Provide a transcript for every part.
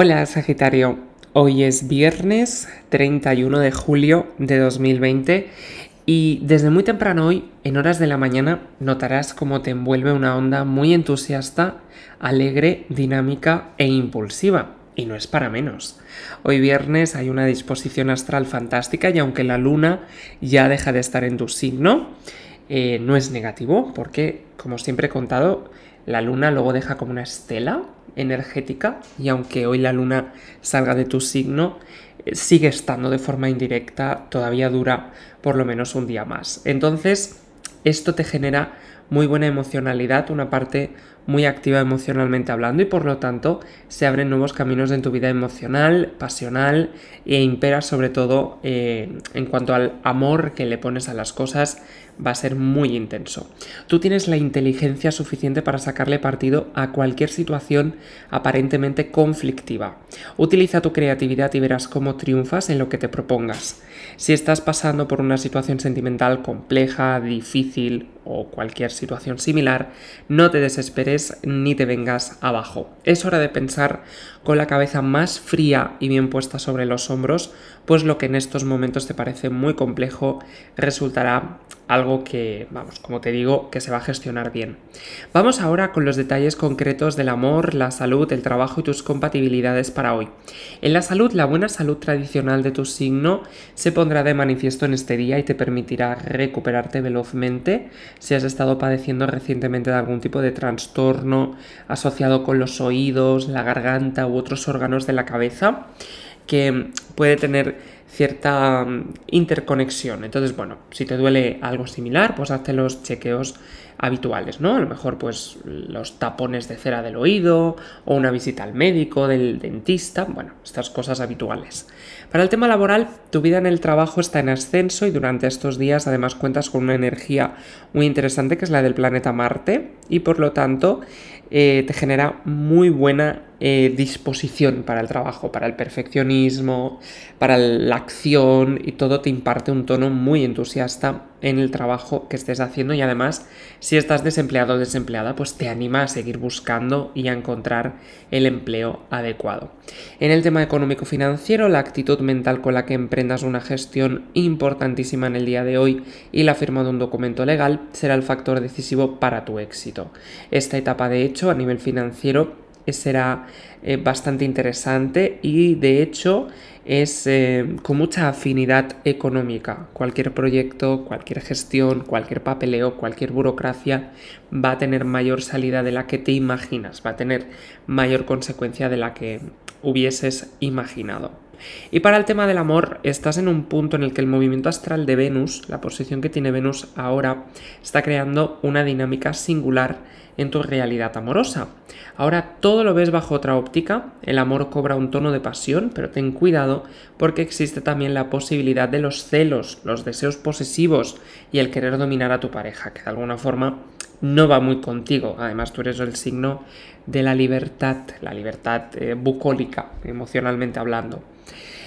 Hola Sagitario, hoy es viernes 31 de julio de 2020 y desde muy temprano hoy, en horas de la mañana, notarás cómo te envuelve una onda muy entusiasta, alegre, dinámica e impulsiva. Y no es para menos. Hoy viernes hay una disposición astral fantástica y aunque la luna ya deja de estar en tu signo, eh, no es negativo porque, como siempre he contado, la luna luego deja como una estela energética y aunque hoy la luna salga de tu signo, eh, sigue estando de forma indirecta, todavía dura por lo menos un día más. Entonces, esto te genera muy buena emocionalidad, una parte muy activa emocionalmente hablando y por lo tanto se abren nuevos caminos en tu vida emocional, pasional e impera sobre todo eh, en cuanto al amor que le pones a las cosas va a ser muy intenso. Tú tienes la inteligencia suficiente para sacarle partido a cualquier situación aparentemente conflictiva. Utiliza tu creatividad y verás cómo triunfas en lo que te propongas. Si estás pasando por una situación sentimental compleja, difícil o cualquier situación similar, no te desesperes ni te vengas abajo. Es hora de pensar con la cabeza más fría y bien puesta sobre los hombros, pues lo que en estos momentos te parece muy complejo resultará algo que, vamos, como te digo, que se va a gestionar bien. Vamos ahora con los detalles concretos del amor, la salud, el trabajo y tus compatibilidades para hoy. En la salud, la buena salud tradicional de tu signo se pondrá de manifiesto en este día y te permitirá recuperarte velozmente si has estado padeciendo recientemente de algún tipo de trastorno asociado con los oídos, la garganta u otros órganos de la cabeza, que puede tener cierta mm, interconexión. Entonces, bueno, si te duele algo similar, pues hazte los chequeos habituales, ¿no? A lo mejor pues los tapones de cera del oído o una visita al médico, del dentista, bueno, estas cosas habituales. Para el tema laboral, tu vida en el trabajo está en ascenso y durante estos días además cuentas con una energía muy interesante que es la del planeta Marte y por lo tanto eh, te genera muy buena eh, disposición para el trabajo, para el perfeccionismo, para la acción y todo te imparte un tono muy entusiasta en el trabajo que estés haciendo y además si estás desempleado o desempleada pues te anima a seguir buscando y a encontrar el empleo adecuado. En el tema económico financiero la actitud mental con la que emprendas una gestión importantísima en el día de hoy y la firma de un documento legal será el factor decisivo para tu éxito. Esta etapa de hecho a nivel financiero será eh, bastante interesante y de hecho es eh, con mucha afinidad económica. Cualquier proyecto, cualquier gestión, cualquier papeleo, cualquier burocracia va a tener mayor salida de la que te imaginas, va a tener mayor consecuencia de la que hubieses imaginado. Y para el tema del amor, estás en un punto en el que el movimiento astral de Venus, la posición que tiene Venus ahora, está creando una dinámica singular en tu realidad amorosa. Ahora todo lo ves bajo otra óptica, el amor cobra un tono de pasión, pero ten cuidado porque existe también la posibilidad de los celos, los deseos posesivos y el querer dominar a tu pareja, que de alguna forma no va muy contigo. Además, tú eres el signo de la libertad, la libertad eh, bucólica, emocionalmente hablando.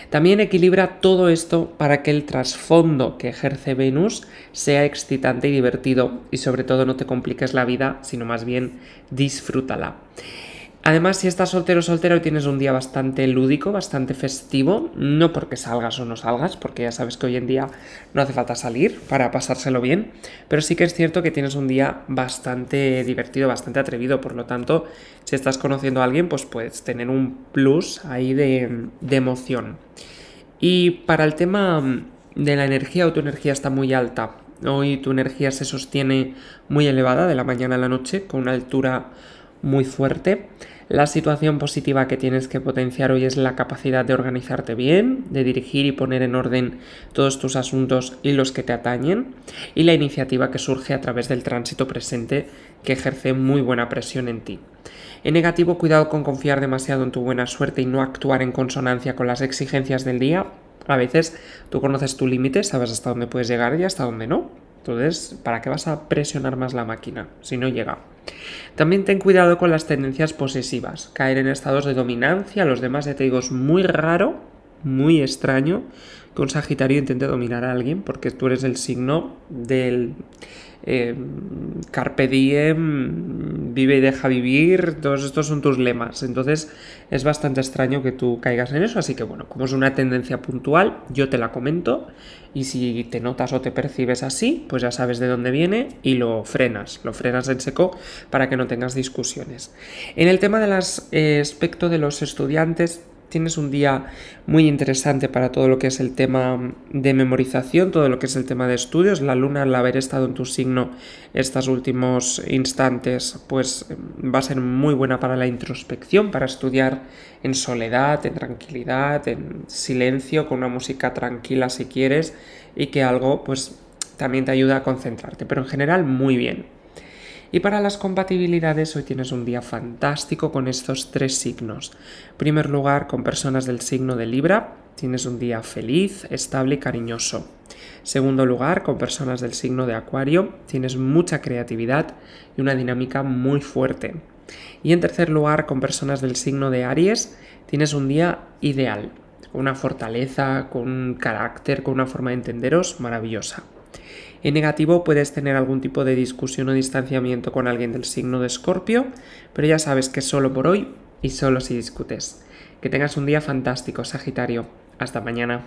También equilibra todo esto para que el trasfondo que ejerce Venus sea excitante y divertido y sobre todo no te compliques la vida, sino más bien disfrútala. Además, si estás soltero o soltero hoy tienes un día bastante lúdico, bastante festivo, no porque salgas o no salgas, porque ya sabes que hoy en día no hace falta salir para pasárselo bien, pero sí que es cierto que tienes un día bastante divertido, bastante atrevido, por lo tanto, si estás conociendo a alguien, pues puedes tener un plus ahí de, de emoción. Y para el tema de la energía, o tu energía está muy alta, hoy tu energía se sostiene muy elevada de la mañana a la noche, con una altura muy fuerte. La situación positiva que tienes que potenciar hoy es la capacidad de organizarte bien, de dirigir y poner en orden todos tus asuntos y los que te atañen, y la iniciativa que surge a través del tránsito presente que ejerce muy buena presión en ti. En negativo, cuidado con confiar demasiado en tu buena suerte y no actuar en consonancia con las exigencias del día. A veces tú conoces tu límite, sabes hasta dónde puedes llegar y hasta dónde no. Entonces, ¿para qué vas a presionar más la máquina si no llega? También ten cuidado con las tendencias posesivas. Caer en estados de dominancia, los demás, ya te digo, es muy raro, muy extraño que un Sagitario intente dominar a alguien, porque tú eres el signo del eh, Carpe Diem vive y deja vivir, todos estos son tus lemas. Entonces es bastante extraño que tú caigas en eso, así que bueno, como es una tendencia puntual, yo te la comento y si te notas o te percibes así, pues ya sabes de dónde viene y lo frenas, lo frenas en seco para que no tengas discusiones. En el tema del aspecto de los estudiantes, tienes un día muy interesante para todo lo que es el tema de memorización, todo lo que es el tema de estudios. La luna, al haber estado en tu signo estos últimos instantes, pues va a ser muy buena para la introspección, para estudiar en soledad, en tranquilidad, en silencio, con una música tranquila si quieres y que algo pues también te ayuda a concentrarte. Pero en general muy bien. Y para las compatibilidades hoy tienes un día fantástico con estos tres signos. En primer lugar, con personas del signo de Libra, tienes un día feliz, estable y cariñoso. Segundo lugar, con personas del signo de Acuario, tienes mucha creatividad y una dinámica muy fuerte. Y en tercer lugar, con personas del signo de Aries, tienes un día ideal, con una fortaleza, con un carácter, con una forma de entenderos maravillosa. En negativo puedes tener algún tipo de discusión o distanciamiento con alguien del signo de Escorpio, pero ya sabes que solo por hoy y solo si discutes. Que tengas un día fantástico, Sagitario. Hasta mañana.